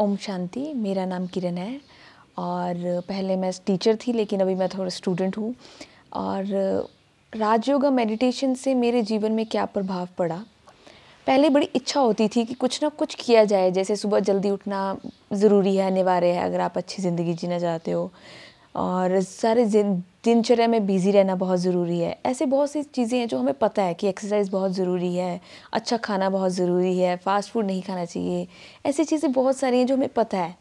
ओम शांति मेरा नाम किरण है और पहले मैं टीचर थी लेकिन अभी मैं थोड़ा स्टूडेंट हूँ और राजयोग मेडिटेशन से मेरे जीवन में क्या प्रभाव पड़ा पहले बड़ी इच्छा होती थी कि कुछ ना कुछ किया जाए जैसे सुबह जल्दी उठना ज़रूरी है अनिवार्य है अगर आप अच्छी ज़िंदगी जीना चाहते हो और सारे दिनचर्या में बिज़ी रहना बहुत ज़रूरी है ऐसे बहुत सी चीज़ें हैं जो हमें पता है कि एक्सरसाइज बहुत ज़रूरी है अच्छा खाना बहुत ज़रूरी है फ़ास्ट फूड नहीं खाना चाहिए ऐसी चीज़ें बहुत सारी हैं जो हमें पता है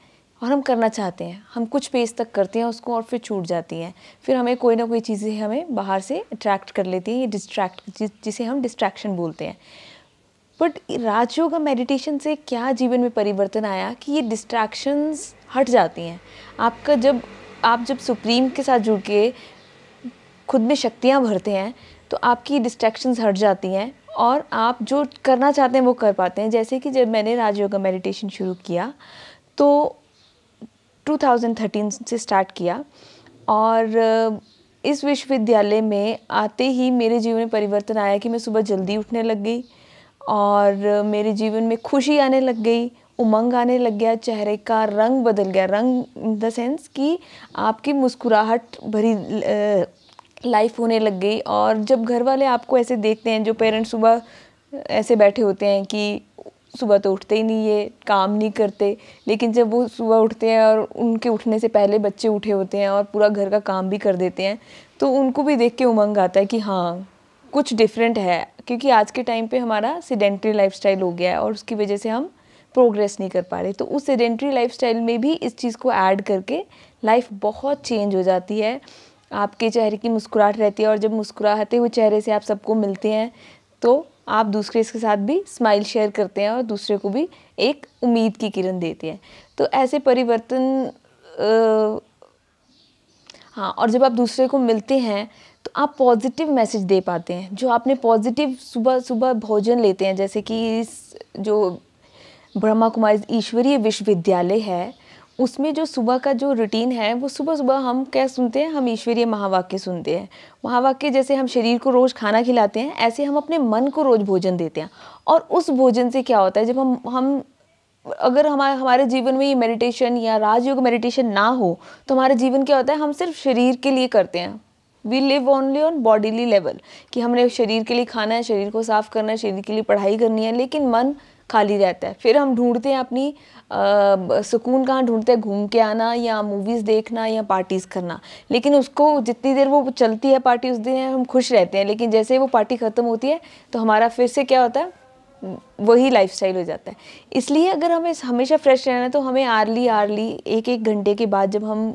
और हम करना चाहते हैं हम कुछ पेज तक करते हैं उसको और फिर छूट जाती हैं फिर हमें कोई ना कोई चीज़ें हमें बाहर से अट्रैक्ट कर लेती हैं ये डिस्ट्रैक्ट जिसे हम डिस्ट्रैक्शन बोलते हैं बट राजयोग मेडिटेशन से क्या जीवन में परिवर्तन आया कि ये डिस्ट्रैक्शंस हट जाती हैं आपका जब आप जब सुप्रीम के साथ जुड़ के खुद में शक्तियाँ भरते हैं तो आपकी डिस्ट्रैक्शंस हट जाती हैं और आप जो करना चाहते हैं वो कर पाते हैं जैसे कि जब मैंने राजयोग मेडिटेशन शुरू किया तो 2013 से स्टार्ट किया और इस विश्वविद्यालय में आते ही मेरे जीवन में परिवर्तन आया कि मैं सुबह जल्दी उठने लग गई और मेरे जीवन में खुशी आने लग गई उमंग आने लग गया चेहरे का रंग बदल गया रंग इन द सेंस कि आपकी मुस्कुराहट भरी लाइफ होने लग गई और जब घर वाले आपको ऐसे देखते हैं जो पेरेंट्स सुबह ऐसे बैठे होते हैं कि सुबह तो उठते ही नहीं ये काम नहीं करते लेकिन जब वो सुबह उठते हैं और उनके उठने से पहले बच्चे उठे होते हैं और पूरा घर का काम भी कर देते हैं तो उनको भी देख के उमंग आता है कि हाँ कुछ डिफरेंट है क्योंकि आज के टाइम पे हमारा सीडेंट्री लाइफस्टाइल हो गया है और उसकी वजह से हम प्रोग्रेस नहीं कर पा रहे तो उस सेडेंट्री लाइफ में भी इस चीज़ को ऐड करके लाइफ बहुत चेंज हो जाती है आपके चेहरे की मुस्कुराहट रहती है और जब मुस्कुराहते हुए चेहरे से आप सबको मिलते हैं तो आप दूसरे इसके साथ भी स्माइल शेयर करते हैं और दूसरे को भी एक उम्मीद की किरण देते हैं तो ऐसे परिवर्तन आ, हाँ और जब आप दूसरे को मिलते हैं तो आप पॉजिटिव मैसेज दे पाते हैं जो आपने पॉजिटिव सुबह सुबह भोजन लेते हैं जैसे कि इस जो ब्रह्मा कुमारी ईश्वरीय विश्वविद्यालय है उसमें जो सुबह का जो रूटीन है वो सुबह सुबह हम क्या सुनते हैं हम ईश्वरीय महावाक्य सुनते हैं महावाक्य जैसे हम शरीर को रोज़ खाना खिलाते हैं ऐसे हम अपने मन को रोज़ भोजन देते हैं और उस भोजन से क्या होता है जब हम हम अगर हमारे हमारे जीवन में ये मेडिटेशन या राजयोग मेडिटेशन ना हो तो हमारे जीवन क्या होता है हम सिर्फ शरीर के लिए करते हैं we live only on bodily level कि हमने शरीर के लिए खाना है शरीर को साफ करना है शरीर के लिए पढ़ाई करनी है लेकिन मन खाली रहता है फिर हम ढूंढते हैं अपनी आ, सुकून कहाँ ढूंढते हैं घूम के आना या मूवीज़ देखना या पार्टीज़ करना लेकिन उसको जितनी देर वो चलती है पार्टी उस दिन हम खुश रहते हैं लेकिन जैसे वो पार्टी ख़त्म होती है तो हमारा फिर से क्या होता है वही लाइफ हो जाता है इसलिए अगर हमें हमेशा फ्रेश रहना है तो हमें आर्ली आर्ली एक एक घंटे के बाद जब हम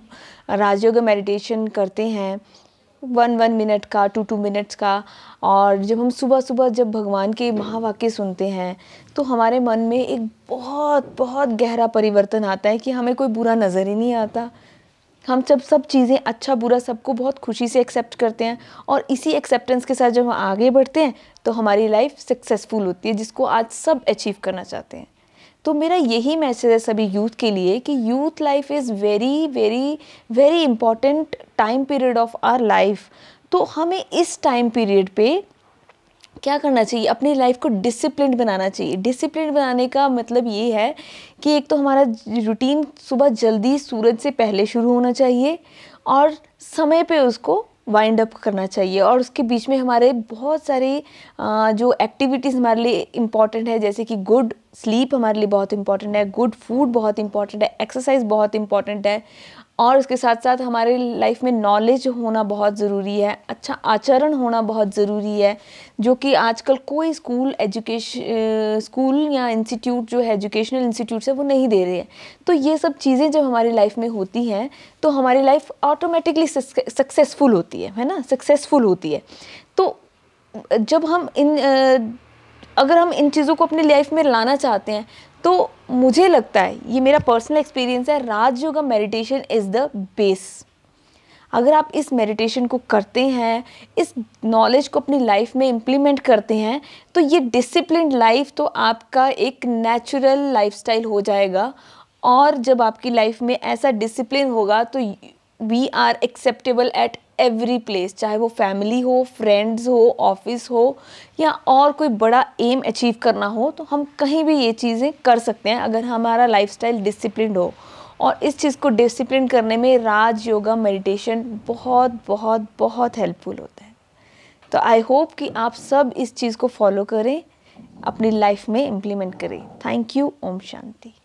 राजयोग मेडिटेशन करते हैं वन वन मिनट का टू टू मिनट्स का और जब हम सुबह सुबह जब भगवान के महावाक्य सुनते हैं तो हमारे मन में एक बहुत बहुत गहरा परिवर्तन आता है कि हमें कोई बुरा नज़र ही नहीं आता हम सब सब चीज़ें अच्छा बुरा सबको बहुत खुशी से एक्सेप्ट करते हैं और इसी एक्सेप्टेंस के साथ जब हम आगे बढ़ते हैं तो हमारी लाइफ सक्सेसफुल होती है जिसको आज सब अचीव करना चाहते हैं तो मेरा यही मैसेज है सभी यूथ के लिए कि youth life is very very very important time period of our life तो हमें इस टाइम पीरियड पे क्या करना चाहिए अपनी लाइफ को डिसिप्लिन बनाना चाहिए डिसिप्लिन बनाने का मतलब ये है कि एक तो हमारा रूटीन सुबह जल्दी सूरज से पहले शुरू होना चाहिए और समय पे उसको वाइंड अप करना चाहिए और उसके बीच में हमारे बहुत सारी जो एक्टिविटीज़ हमारे लिए इम्पॉर्टेंट है जैसे कि गुड स्लीप हमारे लिए बहुत इंपॉर्टेंट है गुड फूड बहुत इंपॉर्टेंट है एक्सरसाइज बहुत इंपॉर्टेंट है और उसके साथ साथ हमारे लाइफ में नॉलेज होना बहुत ज़रूरी है अच्छा आचरण होना बहुत ज़रूरी है जो कि आजकल कोई स्कूल एजुकेशन स्कूल या इंस्टीट्यूट जो है एजुकेशनल इंस्टीट्यूट है वो नहीं दे रहे हैं तो ये सब चीज़ें जब हमारी लाइफ में होती हैं तो हमारी लाइफ ऑटोमेटिकली सक्सेसफुल होती है है ना सक्सेसफुल होती है तो जब हम इन अगर हम इन चीज़ों को अपनी लाइफ में लाना चाहते हैं तो मुझे लगता है ये मेरा पर्सनल एक्सपीरियंस है Raj meditation is the base अगर आप इस मेडिटेशन को करते हैं इस नॉलेज को अपनी लाइफ में इम्प्लीमेंट करते हैं तो ये डिसिप्लिन लाइफ तो आपका एक नेचुरल लाइफस्टाइल हो जाएगा और जब आपकी लाइफ में ऐसा डिसिप्लिन होगा तो we are acceptable at every place चाहे वो फैमिली हो फ्रेंड्स हो ऑफिस हो या और कोई बड़ा एम अचीव करना हो तो हम कहीं भी ये चीज़ें कर सकते हैं अगर हमारा स्टाइल डिसिप्लिन हो और इस चीज़ को डिसिप्लिन करने में राज योगा मेडिटेशन बहुत बहुत बहुत हेल्पफुल होता है तो आई होप कि आप सब इस चीज़ को फॉलो करें अपनी लाइफ में इम्प्लीमेंट करें थैंक यू ओम शांति